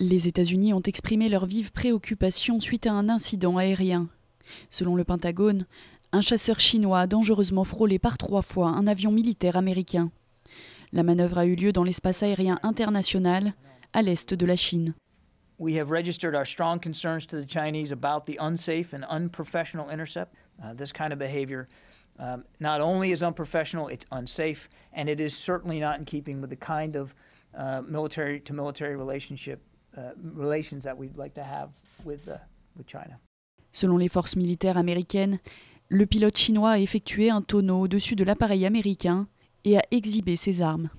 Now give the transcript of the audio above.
Les États-Unis ont exprimé leur vive préoccupation suite à un incident aérien. Selon le Pentagone, un chasseur chinois a dangereusement frôlé par trois fois un avion militaire américain. La manœuvre a eu lieu dans l'espace aérien international, à l'est de la Chine. We have registered our strong concerns to the Chinese about the unsafe and unprofessional intercept. Uh, this kind of behavior um, not only is unprofessional, it's unsafe, and it is certainly not in keeping with the kind of uh, military to military relationship Selon les forces militaires américaines, le pilote chinois a effectué un tonneau au-dessus de l'appareil américain et a exhibé ses armes.